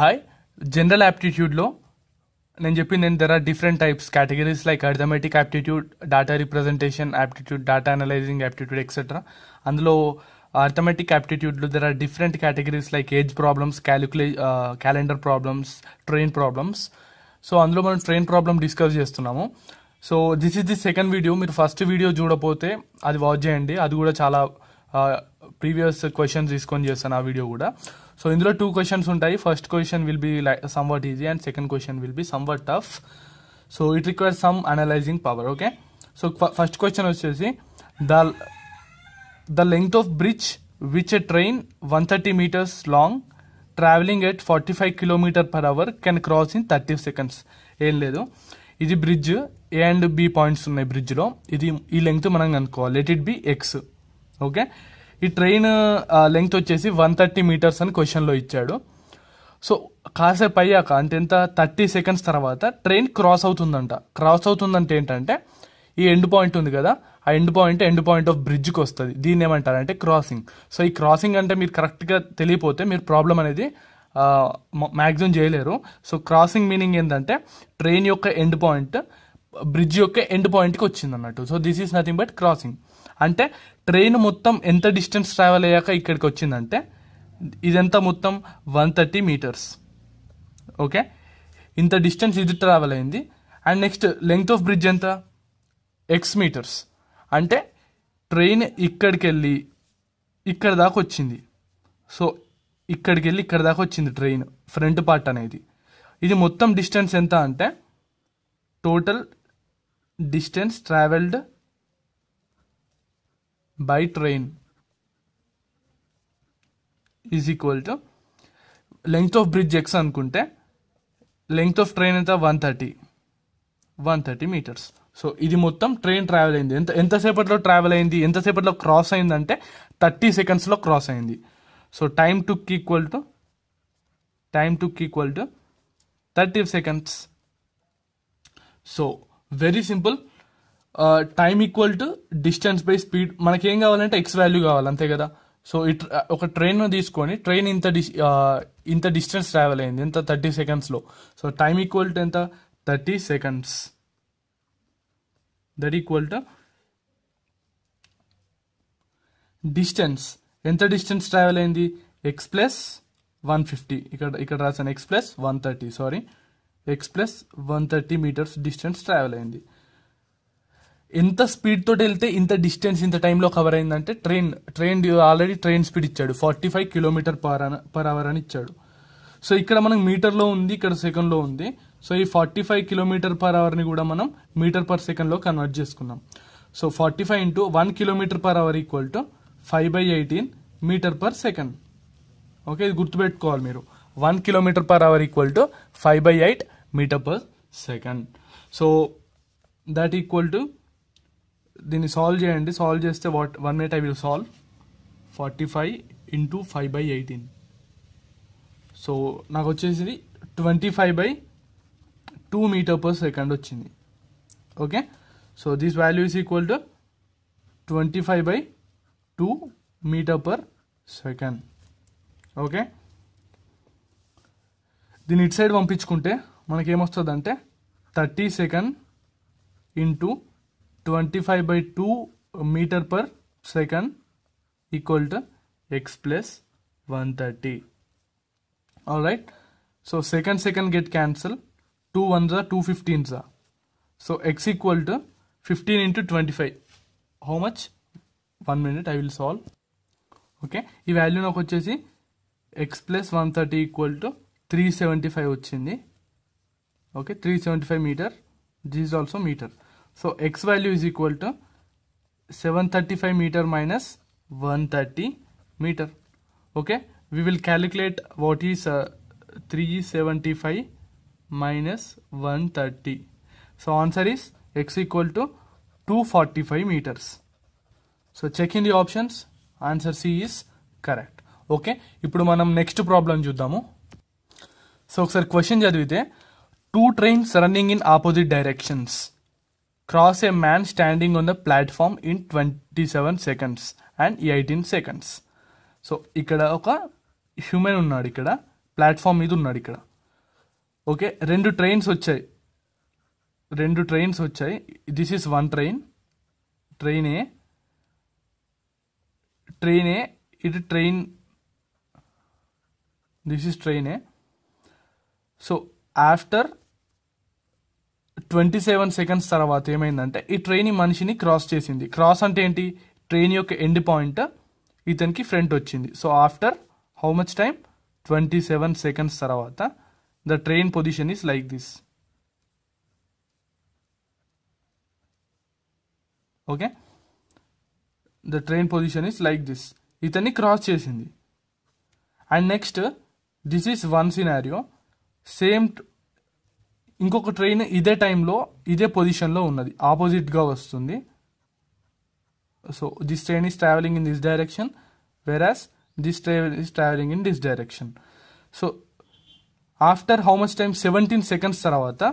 hi general యాప్టిట్యూడ్లో నేను చెప్పింది నేను there are different types categories like arithmetic aptitude data representation aptitude data analysing aptitude etcetera అందులో arithmetic యాప్టిట్యూడ్లో there are different categories like age problems క్యాలిక్యులే calendar problems train problems so అందులో మనం train problem discuss చేస్తున్నాము so this is the second video మీరు first video చూడపోతే అది watch చేయండి అది కూడా చాలా ప్రీవియస్ uh, క్వశ్చన్స్ తీసుకొని చేస్తాను ఆ వీడియో కూడా సో ఇందులో టూ క్వశ్చన్స్ ఉంటాయి first question will be somewhat easy and second question will be somewhat tough so it requires some analysing power okay so first question వచ్చేసి the the length of bridge which a train one thirty metres long travelling at forty five kilometre per hour can cross in thirty seconds ఏం లేదు ఇది bridge A and B points ఉన్నాయి బ్రిడ్జ్లో ఇది ఈ length మనం కనుక్కోవాలి let it be x okay ఈ ట్రైన్ లెంగ్త్ వచ్చేసి వన్ థర్టీ మీటర్స్ అని క్వశ్చన్లో ఇచ్చాడు సో కాసేపు అయ్యాక అంటే ఎంత థర్టీ సెకండ్స్ తర్వాత ట్రైన్ క్రాస్ అవుతుందంట క్రాస్ అవుతుందంటే ఏంటంటే ఈ ఎండ్ పాయింట్ ఉంది కదా ఆ end point end point of బ్రిడ్జ్కి వస్తుంది దీన్ని ఏమంటారంటే క్రాసింగ్ సో ఈ క్రాసింగ్ అంటే మీరు కరెక్ట్గా తెలియపోతే మీరు ప్రాబ్లం అనేది మ్యాక్సిమం చేయలేరు సో క్రాసింగ్ మీనింగ్ ఏంటంటే ట్రైన్ యొక్క ఎండ్ పాయింట్ బ్రిడ్జ్ యొక్క ఎండ్ పాయింట్కి వచ్చింది అన్నట్టు so this is nothing but crossing అంటే ట్రైన్ మొత్తం ఎంత డిస్టెన్స్ ట్రావెల్ అయ్యాక ఇక్కడికి వచ్చిందంటే ఇదంతా మొత్తం వన్ థర్టీ మీటర్స్ ఓకే ఇంత డిస్టెన్స్ ఇది ట్రావెల్ అయింది and next length of bridge ఎంత ఎక్స్ మీటర్స్ అంటే ట్రైన్ ఇక్కడికి వెళ్ళి ఇక్కడ దాకా వచ్చింది సో ఇక్కడికి వెళ్ళి ఇక్కడ దాకా వచ్చింది ట్రైన్ ఫ్రంట్ పార్ట్ అనేది ఇది మొత్తం డిస్టెన్స్ ఎంత అంటే total distance travelled by train is equal to length of bridge x అనుకుంటే లెంగ్త్ ఆఫ్ ట్రైన్ ఎంత one thirty one thirty metres so ఇది మొత్తం ట్రైన్ ట్రావెల్ అయింది ఎంత ఎంతసేపట్లో ట్రావెల్ అయింది ఎంతసేపట్లో క్రాస్ అయిందంటే థర్టీ సెకండ్స్లో క్రాస్ అయింది so time to equal to time to equal to thirty seconds so very simple time equal to distance by speed మనకి ఏం కావాలంటే ఎక్స్ వాల్యూ కావాలి అంతే కదా సో ఇట్ ఒక ట్రైన్ తీసుకొని ట్రైన్ ఇంత డిస్ ఇంత డిస్టెన్స్ ట్రావెల్ అయింది ఇంత థర్టీ సెకండ్స్లో సో టైం ఈక్వల్ టు ఎంత thirty seconds that equal to distance ఎంత డిస్టెన్స్ ట్రావెల్ అయింది ఎక్స్ ప్లస్ వన్ ఫిఫ్టీ ఇక్కడ ఇక్కడ రాసాను x plus one thirty sorry x plus one thirty metres distance travel అయింది ఎంత స్పీడ్ తోటి వెళ్తే ఇంత డిస్టెన్స్ ఇంత టైంలో కవర్ అయిందంటే train train already train speed ఇచ్చాడు forty five kilometre per per hour అని ఇచ్చాడు సో ఇక్కడ మనకు మీటర్లో ఉంది ఇక్కడ సెకండ్లో ఉంది సో ఈ ఫార్టీ ఫైవ్ కిలోమీటర్ పర్ అవర్ని కూడా మనం మీటర్ పర్ సెకండ్లో కన్వర్ట్ చేసుకున్నాం so forty five into one kilometre per hour equal to five by eighteen metre per second okay ఇది గుర్తుపెట్టుకోవాలి మీరు one kilometre per hour equal to five by eight metre per second so that equal to దీన్ని solve చేయండి solve చేస్తే what one minute I will solve forty five into five by eighteen so నాకు వచ్చేసి twenty five by two metre per second వచ్చింది okay so this value is equal to twenty five by two metre per second okay దీన్ని ఇటు side పంపించుకుంటే మనకేమొస్తుందంటే thirty second into twenty five by two metre per second equal to x plus one thirty all right so second second get cancel to one जा to fifteen जा so x equal to fifteen into twenty five how much one minute I will solve okay value ना वे x plus one thirty equal to three सेवी five वे okay three सेवी five metre this is आलो metre so x value is equal to seven thirty five metre minus one thirty metre okay we will calculate what is three seventy five minus one thirty so answer is x equal to two forty five metres so check in the options answer C is correct okay ఇప్పుడు మనం next problem చూద్దాము so ఒకసారి question చదివితే two trains running in opposite directions a man standing standing the platform in twenty seven seconds and eighteen seconds so ఇక్కడ ఒక human ఉన్నాడు ఇక్కడ platform మీద ఉన్నాడు ఇక్కడ ఓకే రెండు ట్రైన్స్ వచ్చాయి రెండు ట్రైన్స్ వచ్చాయి this is one train train A train A ఇది train this is train A so after twenty seven seconds తర్వాత ఏమైందంటే ఈ ట్రైన్ ఈ మనిషిని క్రాస్ చేసింది క్రాస్ అంటే ఏంటి ట్రైన్ యొక్క ఎండ్ పాయింట్ ఇతనికి ఫ్రంట్ వచ్చింది so after how much time twenty seven seconds తర్వాత the train position is like this okay the train position is like this ఇతన్ని క్రాస్ చేసింది and next this is one scenario same ఇంకొక train ఇదే టైంలో ఇదే పొజిషన్లో ఉన్నది ఆపోజిట్గా వస్తుంది so this train is travelling in this direction as this train is travelling in this direction so after how much time seventeen seconds తర్వాత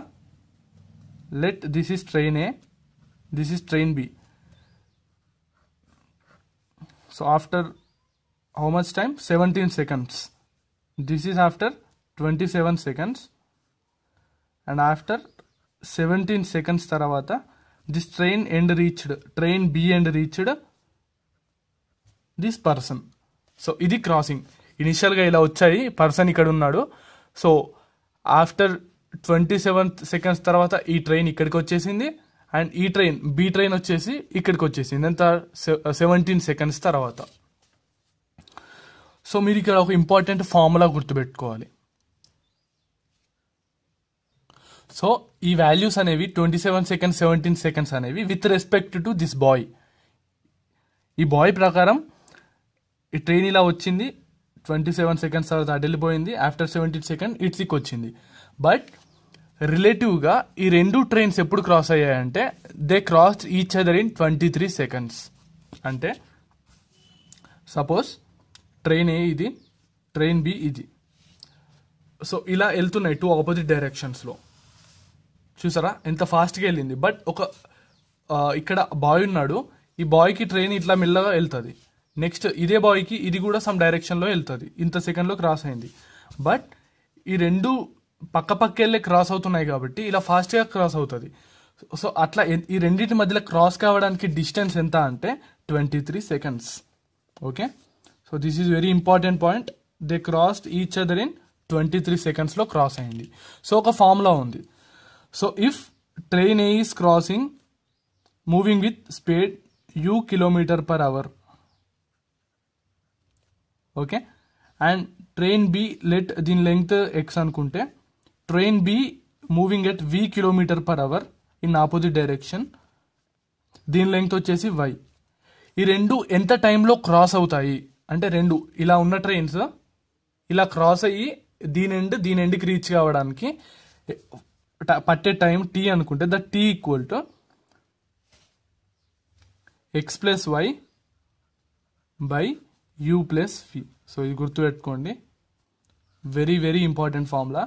let this is train A this is train B so after how much time seventeen seconds this is after twenty seven seconds and after seventeen seconds తర్వాత this train end reached train B end reached this person so ఇది crossing ఇనిషియల్గా ఇలా వచ్చాయి person ఇక్కడ ఉన్నాడు so after twenty seven seconds తర్వాత ఈ train ఇక్కడికి వచ్చేసింది అండ్ ఈ ట్రైన్ బి ట్రైన్ వచ్చేసి ఇక్కడికి వచ్చేసింది ఎంత సెవెంటీన్ సెకండ్స్ తర్వాత సో మీరు ఇక్కడ ఒక ఇంపార్టెంట్ ఫార్ములా గుర్తుపెట్టుకోవాలి సో ఈ వాల్యూస్ అనేవి twenty seven seconds seventeen seconds అనేవి with respect to this boy ఈ బాయ్ ప్రకారం ఈ ట్రైన్ ఇలా వచ్చింది ట్వంటీ సెవెన్ సెకండ్స్ తర్వాత అటు ఆఫ్టర్ సెవెంటీన్ సెకండ్ ఇట్స్కి వచ్చింది బట్ రిలేటివ్గా ఈ రెండు ట్రైన్స్ ఎప్పుడు క్రాస్ అయ్యాయంటే they cross each other in twenty three seconds అంటే సపోజ్ ట్రైన్ ఏ ఇది ట్రైన్ బి ఇది సో ఇలా వెళ్తున్నాయి టూ ఆపోజిట్ డైరెక్షన్స్లో చూసారా ఎంత ఫాస్ట్గా వెళ్ళింది బట్ ఒక ఇక్కడ బాయ్ ఉన్నాడు ఈ బాయ్కి ట్రైన్ ఇట్లా మెల్లగా వెళ్తుంది నెక్స్ట్ ఇదే బాయ్కి ఇది కూడా సమ్ డైరెక్షన్లో వెళ్తుంది ఇంత సెకండ్లో క్రాస్ అయింది బట్ ఈ రెండు పక్క పక్క వెళ్ళే క్రాస్ అవుతున్నాయి కాబట్టి ఇలా ఫాస్ట్గా క్రాస్ అవుతుంది సో అట్లా ఈ రెండింటి మధ్యలో క్రాస్ కావడానికి డిస్టెన్స్ ఎంత అంటే twenty three seconds okay so this is very important point they crossed each other in twenty three సెకండ్స్లో క్రాస్ అయింది సో ఒక ఫార్ములా ఉంది so if train A is crossing moving with speed u kilometre per hour okay and train B let దీని length x అనుకుంటే train B moving at v kilometre per hour in opposite direction దీని length వచ్చేసి y ఈ రెండు ఎంత టైంలో cross అవుతాయి అంటే రెండు ఇలా ఉన్న ట్రైన్స్ ఇలా క్రాస్ అయ్యి దీని ఎండ్ దీని ఎండ్కి రీచ్ కావడానికి పట్టే టైం టీ అనుకుంటే that t equal to x plus y by u plus v so ఇది గుర్తుపెట్టుకోండి very very important formula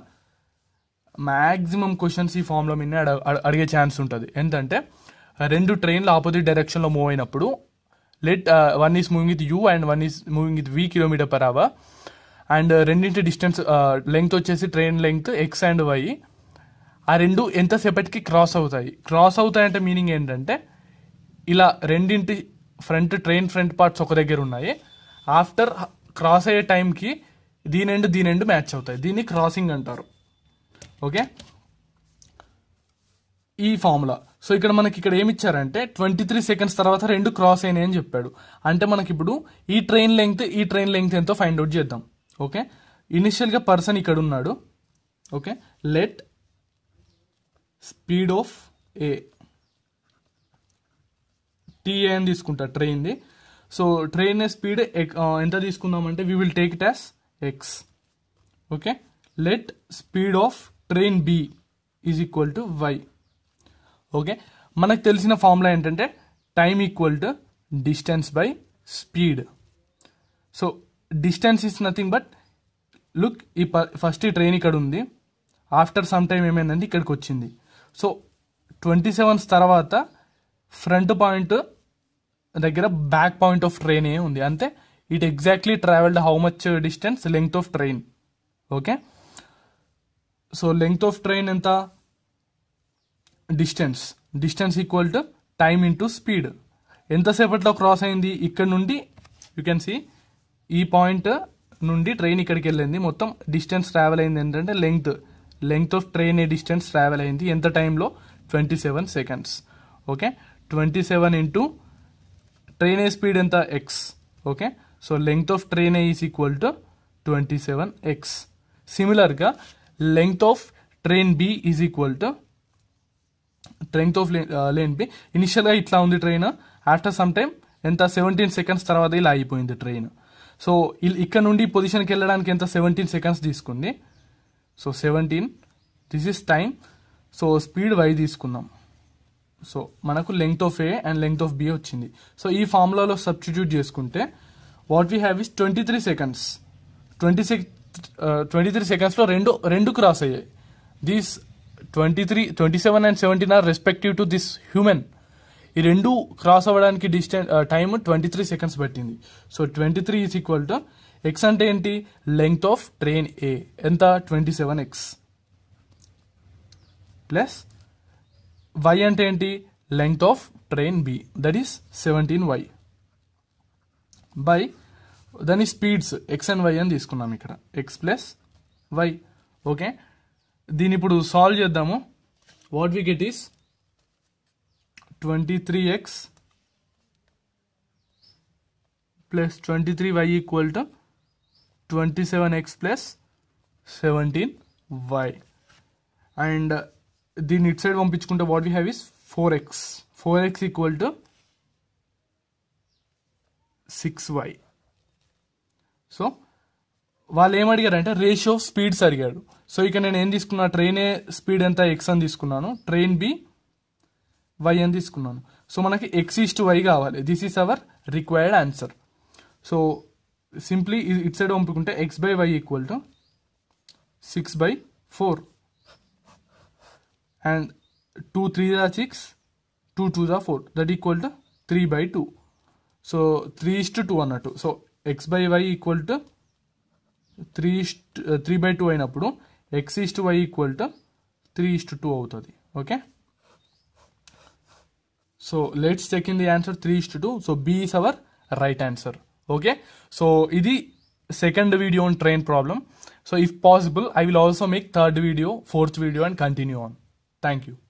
maximum questions ఈ ఫామ్లో మీద అడిగే ఛాన్స్ ఉంటుంది ఏంటంటే రెండు ట్రైన్లు ఆపోజిట్ డైరెక్షన్లో మూవ్ అయినప్పుడు let one is moving with u and one is moving with v kilometre per hour and రెండింటి డిస్టెన్స్ లెంగ్త్ uh, వచ్చేసి train length x and y ఆ రెండు ఎంతసేపటికి క్రాస్ అవుతాయి క్రాస్ అవుతాయి అంటే మీనింగ్ ఏంటంటే ఇలా రెండింటి ఫ్రంట్ ట్రైన్ ఫ్రంట్ పార్ట్స్ ఒక దగ్గర ఉన్నాయి ఆఫ్టర్ క్రాస్ అయ్యే టైంకి దీని ఎండ్ దీని ఎండ్ మ్యాచ్ అవుతాయి దీన్ని క్రాసింగ్ అంటారు ఓకే ఈ ఫార్ములా సో ఇక్కడ మనకి ఇక్కడ ఏమి ఇచ్చారంటే ట్వంటీ త్రీ సెకండ్స్ తర్వాత రెండు క్రాస్ అయినాయి అని చెప్పాడు అంటే మనకి ఇప్పుడు ఈ ట్రైన్ లెంగ్త్ ఈ ట్రైన్ లెంగ్త్ ఎంతో ఫైండ్ అవుట్ చేద్దాం ఓకే ఇనిషియల్గా పర్సన్ ఇక్కడ ఉన్నాడు okay let speed of A టీఏ అని తీసుకుంటా ట్రైన్ది సో ట్రైన్ స్పీడ్ ఎంత తీసుకుందామంటే we will take it as x okay let speed of train B is equal to y okay మనకు తెలిసిన ఫార్ములా ఏంటంటే time equal to distance by speed so distance is nothing but look ఈ first ఈ train ఇక్కడ ఉంది after some time ఏమైందంటే ఇక్కడికి వచ్చింది సో ట్వంటీ సెవెన్స్ తర్వాత ఫ్రంట్ పాయింట్ దగ్గర back point of train A ఉంది అంతే it exactly travelled how much distance length of train okay so length of train ఎంత distance distance equal to time into speed ఎంతసేపట్లో cross అయింది ఇక్కడ నుండి you can see ఈ point నుండి train ఇక్కడికి వెళ్ళింది మొత్తం డిస్టెన్స్ ట్రావెల్ అయింది ఏంటంటే length length of train A distance travel అయింది ఎంత టైంలో twenty seven seconds okay twenty seven into train A speed ఎంత x okay so length of train A is equal to twenty seven x సిమిలర్గా length of train B is equal to length of lane B ఇనిషియల్గా ఇట్లా ఉంది train after some time ఎంత seventeen seconds తర్వాత ఇలా అయిపోయింది train so ఇక్కడ నుండి పొజిషన్కి వెళ్ళడానికి ఎంత సెవెంటీన్ సెకండ్స్ తీసుకుంది so seventeen this is time so speed y తీసుకుందాం సో మనకు length of A and length of B వచ్చింది సో ఈ ఫార్ములాలో సబ్స్టిట్యూట్ చేసుకుంటే what we have is twenty three seconds twenty six twenty three సెకండ్స్లో రెండు రెండు క్రాస్ అయ్యాయి these twenty three twenty seven and seventeen are respective to this human ఈ రెండు క్రాస్ అవ్వడానికి distance time twenty three seconds పట్టింది so twenty three is equal to x అంటే ఏంటి లెంగ్త్ ఆఫ్ ట్రైన్ ఏ ఎంత twenty seven x plus y అంటే ఏంటి length of train B that is seventeen y by దాని speeds x and y అని తీసుకున్నాం ఇక్కడ ఎక్స్ ప్లస్ వై ఓకే దీని ఇప్పుడు సాల్వ్ చేద్దాము what we get is twenty three x plus twenty three y equal to twenty seven x plus seventeen y and దీన్ని ఇట్ side పంపించుకుంటే what we have is four x four x equal to six y so వాళ్ళు అంటే ratio of speeds అడిగాడు సో ఇక నేను ఏం తీసుకున్నా ట్రైన్ ఏ స్పీడ్ ఎంత ఎక్స్ అని తీసుకున్నాను ట్రైన్ బి వై అని తీసుకున్నాను సో మనకి ఎక్స్ టు వై కావాలి this is our required answer so simply ఇట్ సైడ్ పంపుకుంటే x by y equal to six by four and two three దా సిక్స్ టూ టూ దా four that equal to three by two so three is to two అన్నట్టు so x by y equal to three is to three by two అయినప్పుడు x is to y equal to three is to two అవుతుంది okay so let's check in the answer three is to two so be is our right answer okay so the second video on train problem so if possible i will also make third video fourth video and continue on thank you